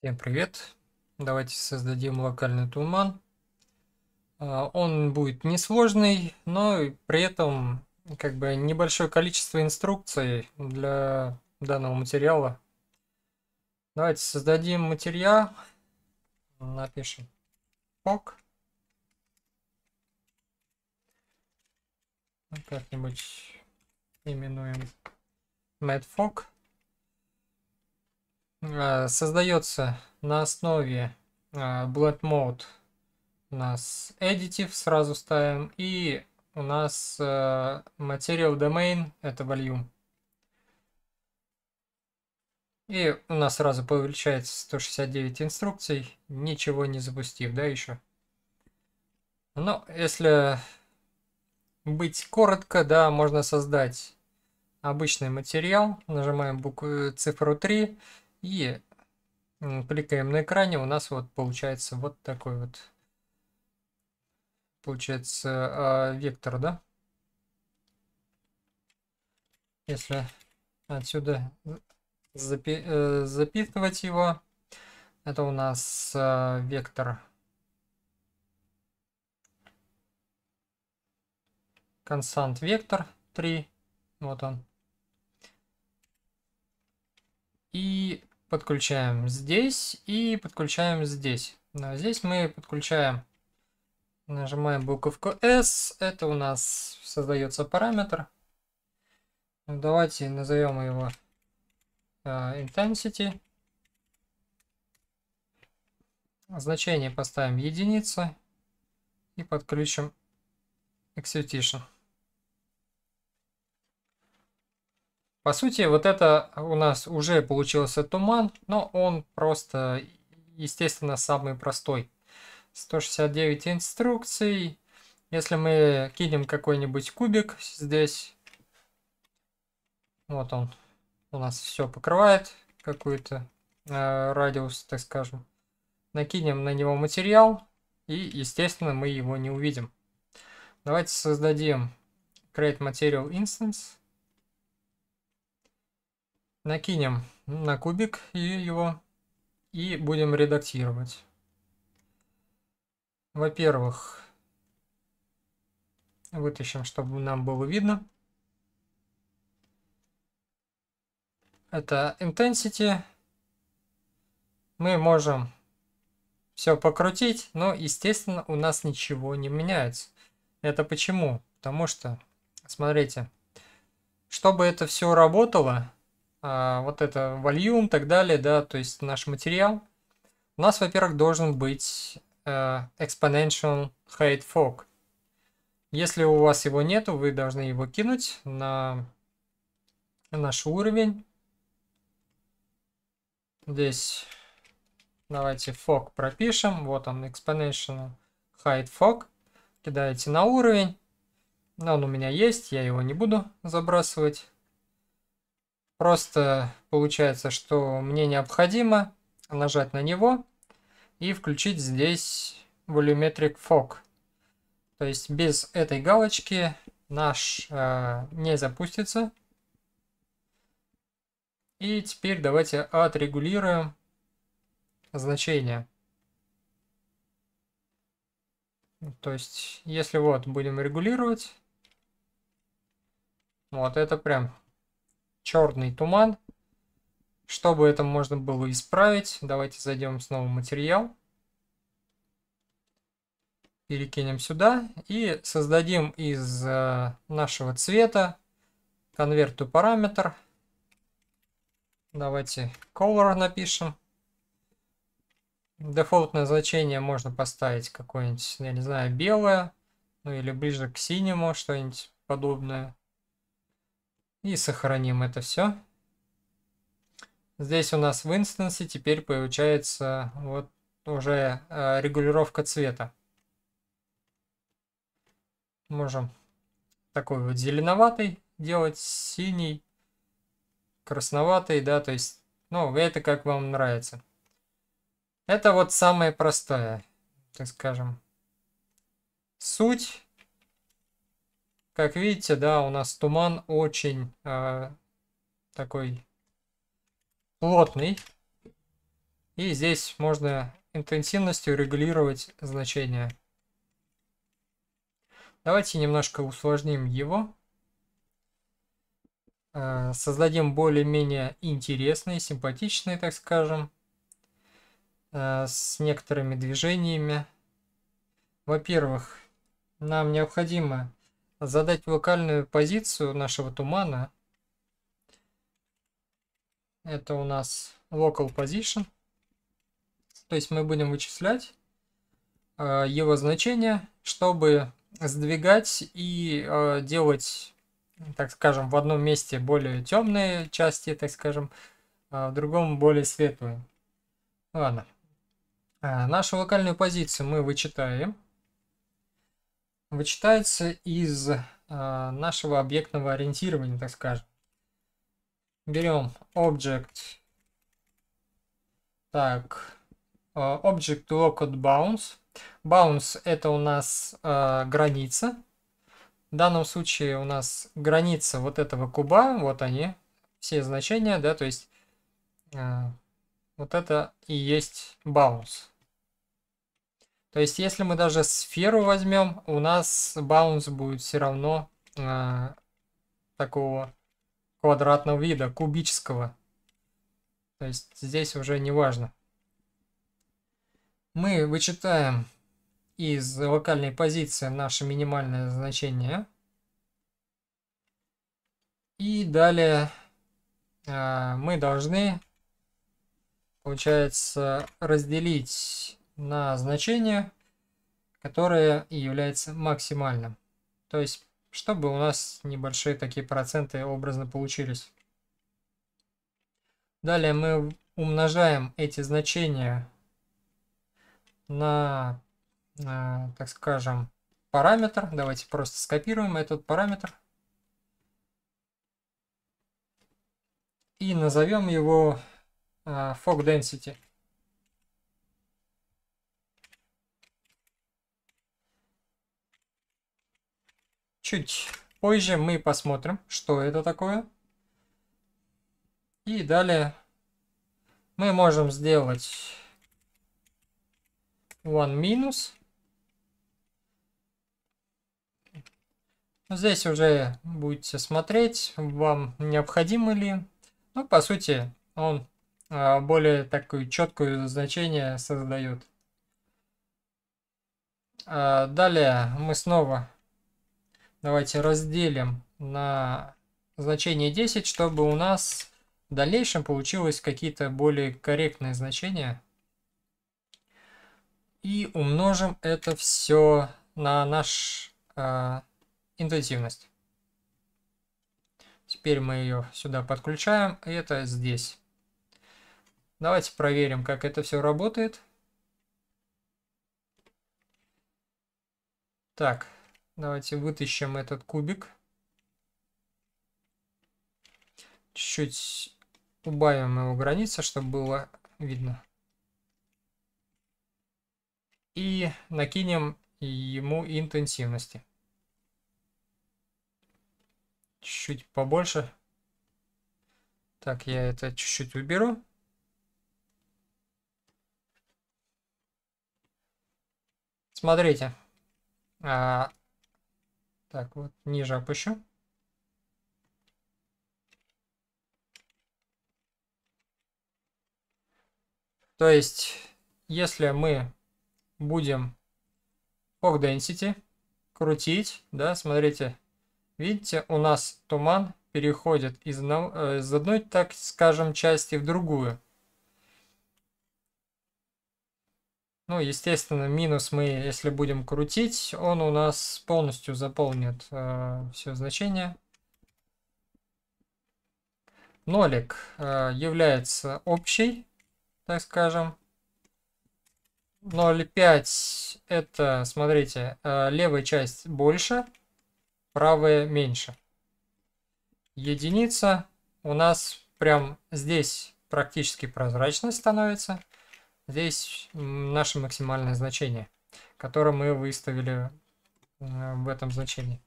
Всем привет! Давайте создадим локальный туман. А, он будет несложный, но при этом как бы небольшое количество инструкций для данного материала. Давайте создадим материал. Напишем POC. Ну, как-нибудь именуем MadFog. А, создается на основе Blend а, Mode. У нас Additive сразу ставим. И у нас Material а, Domain, это Volume. И у нас сразу получается 169 инструкций, ничего не запустив, да, еще. Но ну, если быть коротко, да, можно создать обычный материал. Нажимаем букву цифру 3 и кликаем на экране, у нас вот получается вот такой вот, получается, а, вектор, да? Если отсюда запи э, запитывать его, это у нас а, вектор констант вектор 3 вот он и подключаем здесь и подключаем здесь. Но здесь мы подключаем, нажимаем буковку S, это у нас создается параметр. Ну, давайте назовем его а, intensity. Значение поставим единица и подключим execution. По сути, вот это у нас уже получился туман, но он просто, естественно, самый простой. 169 инструкций. Если мы кинем какой-нибудь кубик здесь, вот он, у нас все покрывает какой-то э, радиус, так скажем. Накинем на него материал, и, естественно, мы его не увидим. Давайте создадим create material instance накинем на кубик и его и будем редактировать. Во-первых, вытащим, чтобы нам было видно. Это intensity. Мы можем все покрутить, но, естественно, у нас ничего не меняется. Это почему? Потому что, смотрите, чтобы это все работало, а, вот это вольюм так далее, да, то есть наш материал, у нас, во-первых, должен быть э, exponential height fog. Если у вас его нету, вы должны его кинуть на наш уровень. Здесь давайте fog пропишем. Вот он, exponential height fog. Кидаете на уровень. Но он у меня есть, я его не буду забрасывать. Просто получается, что мне необходимо нажать на него и включить здесь Volumetric Fog. То есть без этой галочки наш э, не запустится. И теперь давайте отрегулируем значение. То есть, если вот будем регулировать, вот это прям черный туман. Чтобы это можно было исправить, давайте зайдем снова в материал. Перекинем сюда и создадим из э, нашего цвета конверту параметр. Давайте color напишем. Дефолтное значение можно поставить какое-нибудь, я не знаю, белое, ну или ближе к синему, что-нибудь подобное. И сохраним это все. Здесь у нас в инстансе теперь получается вот уже э, регулировка цвета. Можем такой вот зеленоватый делать, синий, красноватый, да, то есть, ну, это как вам нравится. Это вот самое простое, так скажем, суть как видите, да, у нас туман очень э, такой плотный. И здесь можно интенсивностью регулировать значение. Давайте немножко усложним его. Э, создадим более-менее интересный, симпатичный, так скажем, э, с некоторыми движениями. Во-первых, нам необходимо задать локальную позицию нашего тумана. Это у нас local position. То есть мы будем вычислять э, его значение, чтобы сдвигать и э, делать, так скажем, в одном месте более темные части, так скажем, а в другом более светлые. Ладно. А, нашу локальную позицию мы вычитаем вычитается из э, нашего объектного ориентирования, так скажем. Берем object. Так, э, object local bounce. Bounce это у нас э, граница. В данном случае у нас граница вот этого куба, вот они, все значения, да, то есть э, вот это и есть bounce. То есть, если мы даже сферу возьмем, у нас баунс будет все равно э, такого квадратного вида, кубического. То есть, здесь уже не важно. Мы вычитаем из локальной позиции наше минимальное значение. И далее э, мы должны, получается, разделить на значение, которое и является максимальным. То есть, чтобы у нас небольшие такие проценты образно получились. Далее мы умножаем эти значения на, на э, так скажем, параметр. Давайте просто скопируем этот параметр. И назовем его э, fog density. Чуть позже мы посмотрим, что это такое. И далее мы можем сделать one минус. Ну, здесь уже будете смотреть, вам необходимо ли. Ну, по сути, он а, более такое четкое значение создает. А, далее мы снова Давайте разделим на значение 10, чтобы у нас в дальнейшем получилось какие-то более корректные значения. И умножим это все на наш э, интенсивность. Теперь мы ее сюда подключаем, и это здесь. Давайте проверим, как это все работает. Так, Давайте вытащим этот кубик. Чуть-чуть убавим его границы, чтобы было видно. И накинем ему интенсивности. Чуть побольше. Так, я это чуть-чуть уберу. Смотрите, а, так, вот ниже опущу. То есть, если мы будем fog density крутить, да, смотрите, видите, у нас туман переходит из, э, из одной, так скажем, части в другую. Ну, естественно, минус мы, если будем крутить, он у нас полностью заполнит э, все значения. Нолик э, является общий так скажем. 0,5 это, смотрите, э, левая часть больше, правая меньше. Единица у нас прям здесь практически прозрачность становится. Здесь наше максимальное значение, которое мы выставили э, в этом значении.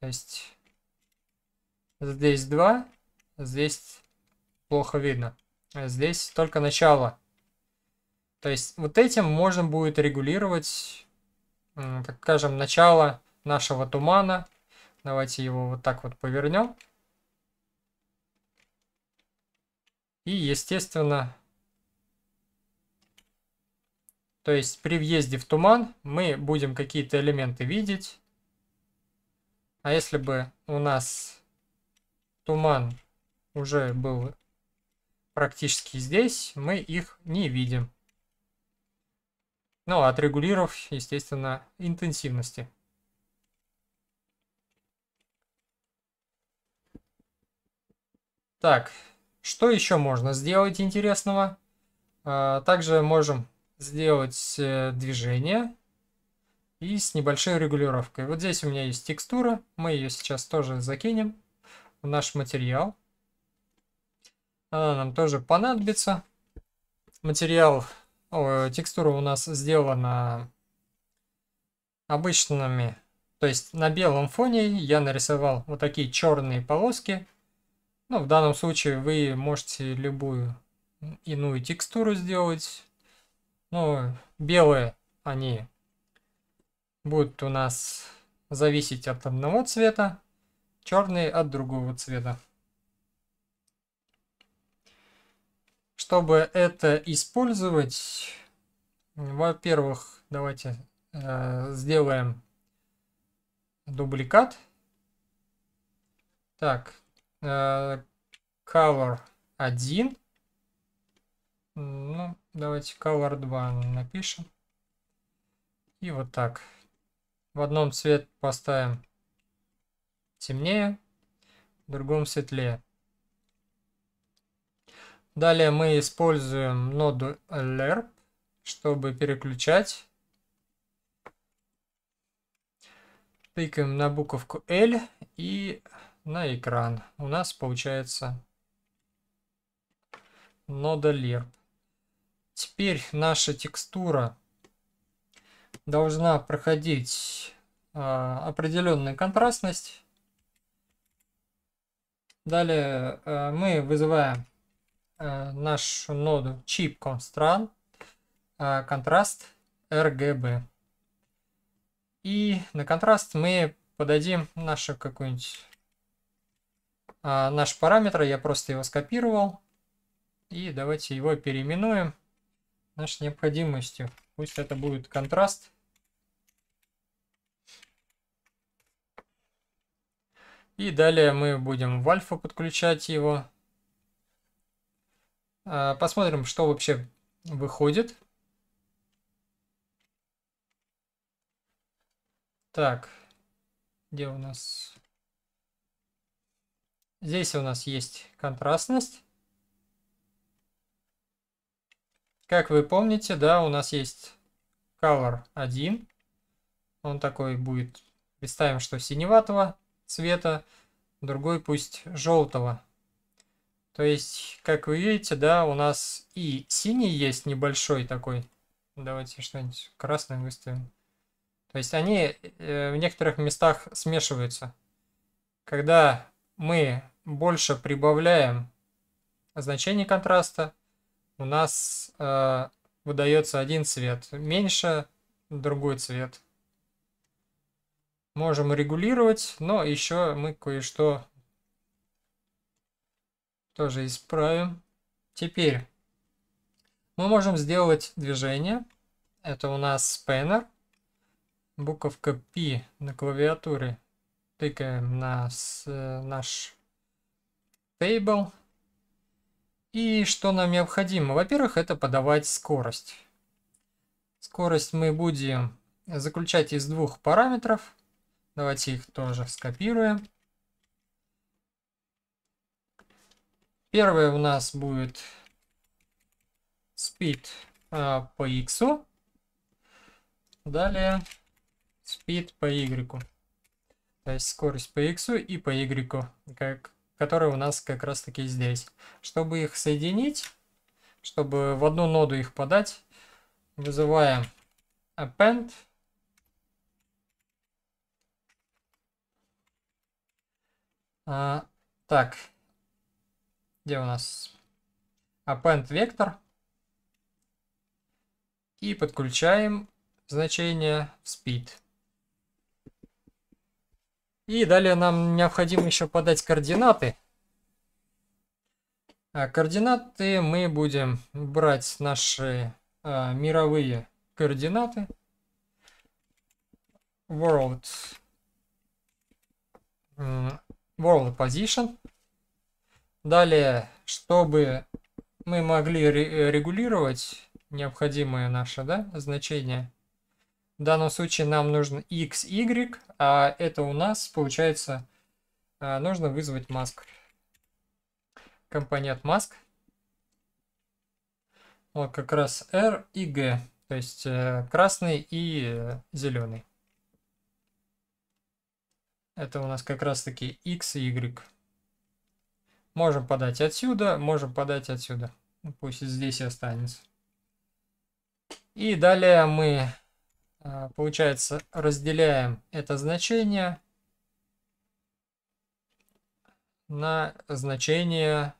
То есть здесь 2, здесь плохо видно. А здесь только начало. То есть вот этим можно будет регулировать, так скажем, начало нашего тумана. Давайте его вот так вот повернем. И, естественно, то есть при въезде в туман мы будем какие-то элементы видеть. А если бы у нас туман уже был практически здесь, мы их не видим. Ну, отрегулировав, естественно, интенсивности. Так, что еще можно сделать интересного? А, также можем сделать э, движение и с небольшой регулировкой. Вот здесь у меня есть текстура, мы ее сейчас тоже закинем в наш материал. Она нам тоже понадобится. Материал, о, текстура у нас сделана обычными, то есть на белом фоне я нарисовал вот такие черные полоски. Ну, в данном случае вы можете любую иную текстуру сделать, ну, белые они будут у нас зависеть от одного цвета, черные от другого цвета. Чтобы это использовать, во-первых, давайте э, сделаем дубликат. Так, э, color 1. Ну, Давайте color 2 напишем. И вот так. В одном цвет поставим темнее, в другом светлее. Далее мы используем ноду LERP, чтобы переключать. Тыкаем на буковку L и на экран. У нас получается нода LERP. Теперь наша текстура должна проходить а, определенную контрастность. Далее э, мы вызываем э, нашу ноду chip constraint а, контраст RGB. И на контраст мы подадим нашу какую-нибудь а, наш параметр. Я просто его скопировал. И давайте его переименуем нашей необходимостью. Пусть это будет контраст. И далее мы будем в альфа подключать его. А, посмотрим, что вообще выходит. Так, где у нас... Здесь у нас есть контрастность. Как вы помните, да, у нас есть color 1. Он такой будет, представим, что синеватого цвета, другой пусть желтого. То есть, как вы видите, да, у нас и синий есть небольшой такой. Давайте что-нибудь красное выставим. То есть они э, в некоторых местах смешиваются. Когда мы больше прибавляем значение контраста, у нас э, выдается один цвет. Меньше другой цвет. Можем регулировать, но еще мы кое-что тоже исправим. Теперь мы можем сделать движение. Это у нас спэннер. Буковка P на клавиатуре. Тыкаем на э, наш тейбл. И что нам необходимо? Во-первых, это подавать скорость. Скорость мы будем заключать из двух параметров. Давайте их тоже скопируем. Первое у нас будет speed э, по x. Далее speed по y. То есть скорость по x и по y, как которые у нас как раз таки здесь. Чтобы их соединить, чтобы в одну ноду их подать, вызываем append. А, так, где у нас append вектор. И подключаем значение speed. И далее нам необходимо еще подать координаты. А координаты мы будем брать наши а, мировые координаты. World, world Position. Далее, чтобы мы могли регулировать необходимые наши да, значения, в данном случае нам нужен x, y, а это у нас получается а, нужно вызвать маск. Компонент маск. Вот как раз R и G, то есть э, красный и э, зеленый. Это у нас как раз таки x и y. Можем подать отсюда, можем подать отсюда. Пусть здесь и останется. И далее мы а, получается, разделяем это значение на значение,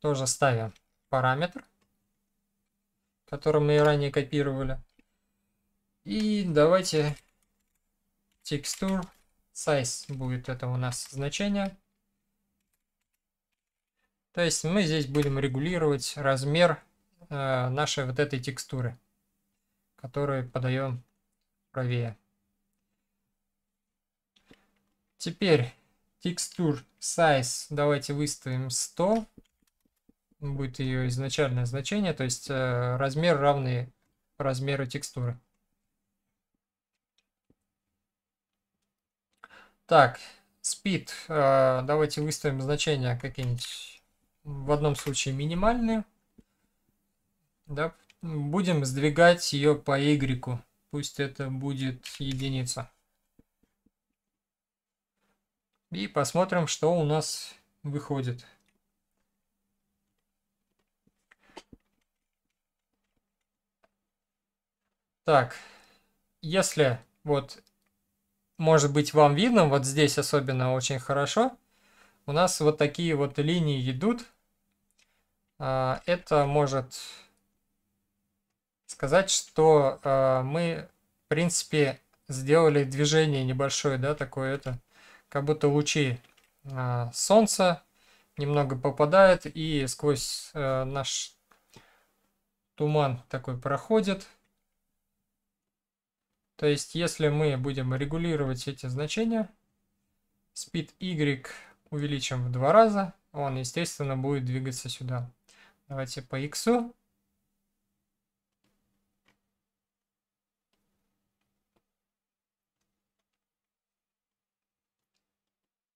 тоже ставим параметр, который мы ранее копировали. И давайте текстур size будет это у нас значение. То есть мы здесь будем регулировать размер э, нашей вот этой текстуры который подаем правее. Теперь текстур size давайте выставим 100. Будет ее изначальное значение, то есть э, размер равный размеру текстуры. Так, speed. Э, давайте выставим значения какие-нибудь в одном случае минимальные. Да, Будем сдвигать ее по y. Пусть это будет единица. И посмотрим, что у нас выходит. Так, если вот, может быть, вам видно, вот здесь особенно очень хорошо, у нас вот такие вот линии идут. А, это может сказать, что э, мы, в принципе, сделали движение небольшое, да, такое это, как будто лучи э, солнца немного попадают и сквозь э, наш туман такой проходит. То есть, если мы будем регулировать эти значения, speed y увеличим в два раза, он, естественно, будет двигаться сюда. Давайте по x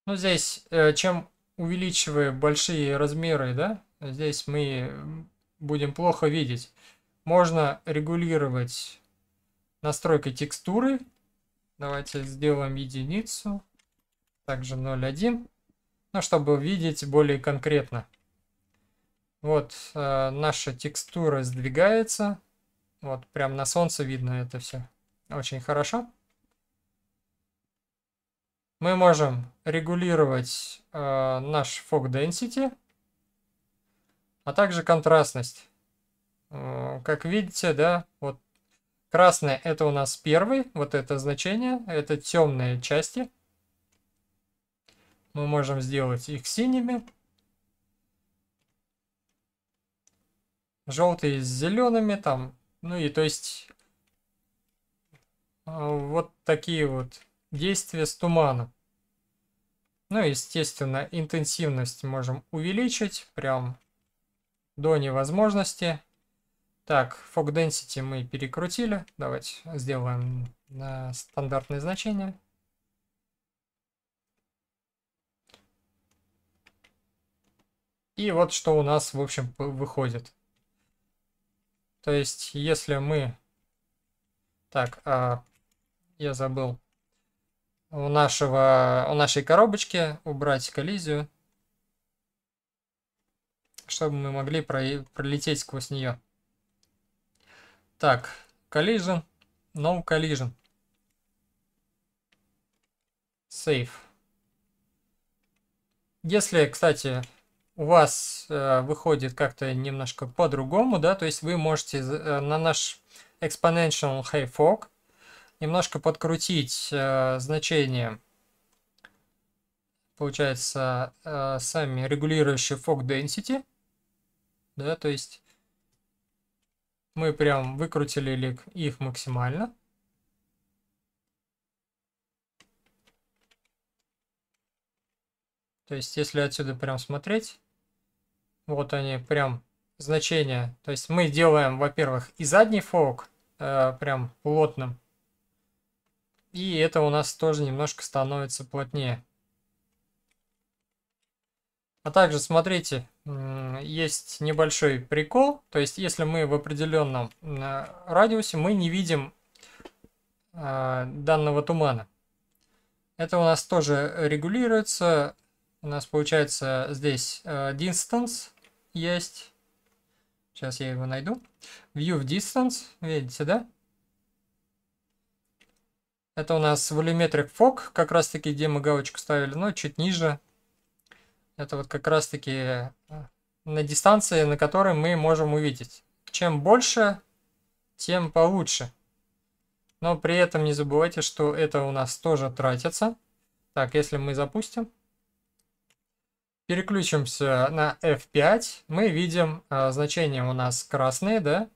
Ну, здесь, э, чем увеличивая большие размеры, да, здесь мы будем плохо видеть. Можно регулировать настройкой текстуры. Давайте сделаем единицу. Также 0,1. Ну, чтобы видеть более конкретно. Вот э, наша текстура сдвигается. Вот прям на солнце видно это все. Очень хорошо мы можем регулировать э, наш fog density, а также контрастность. Э, как видите, да, вот красное это у нас первый, вот это значение, это темные части. Мы можем сделать их синими. Желтые с зелеными там. Ну и то есть э, вот такие вот действие с туманом. Ну, естественно, интенсивность можем увеличить прям до невозможности. Так, fog density мы перекрутили. Давайте сделаем на стандартное значение. И вот что у нас, в общем, выходит. То есть, если мы... Так, а... я забыл у, нашего, у нашей коробочки, убрать коллизию, чтобы мы могли про, пролететь сквозь нее. Так, collision, no collision. Save. Если, кстати, у вас э, выходит как-то немножко по-другому, да, то есть вы можете э, на наш exponential high fog немножко подкрутить э, значение. Получается, э, сами регулирующие fog density. Да, то есть мы прям выкрутили их максимально. То есть, если отсюда прям смотреть, вот они прям значения. То есть, мы делаем, во-первых, и задний фок э, прям плотным, и это у нас тоже немножко становится плотнее. А также, смотрите, есть небольшой прикол. То есть, если мы в определенном радиусе, мы не видим а, данного тумана. Это у нас тоже регулируется. У нас получается здесь э, distance есть. Сейчас я его найду. View distance, видите, да? Это у нас волюметрик фок, как раз таки, где мы галочку ставили, но чуть ниже. Это вот как раз таки э, на дистанции, на которой мы можем увидеть. Чем больше, тем получше. Но при этом не забывайте, что это у нас тоже тратится. Так, если мы запустим, переключимся на F5, мы видим а, значения у нас красные, да,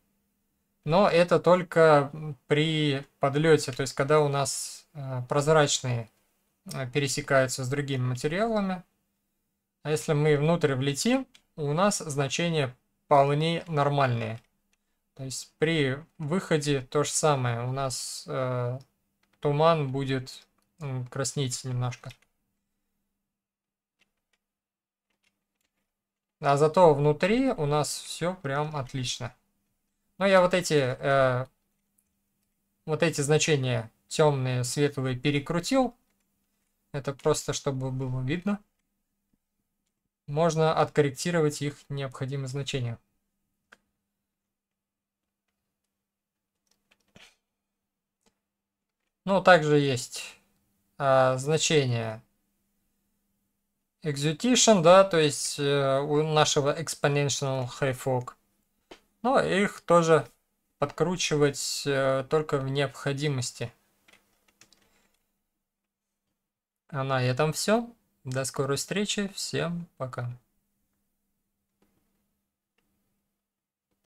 но это только при подлете, то есть когда у нас э, прозрачные э, пересекаются с другими материалами. А если мы внутрь влетим, у нас значения вполне нормальные. То есть при выходе то же самое. У нас э, туман будет краснеть немножко. А зато внутри у нас все прям отлично. Но ну, я вот эти, э, вот эти значения темные, светлые перекрутил. Это просто, чтобы было видно. Можно откорректировать их необходимые значения. Ну, также есть э, значение execution, да, то есть э, у нашего exponential high fog. Но ну, их тоже подкручивать э, только в необходимости. А на этом все. До скорой встречи. Всем пока.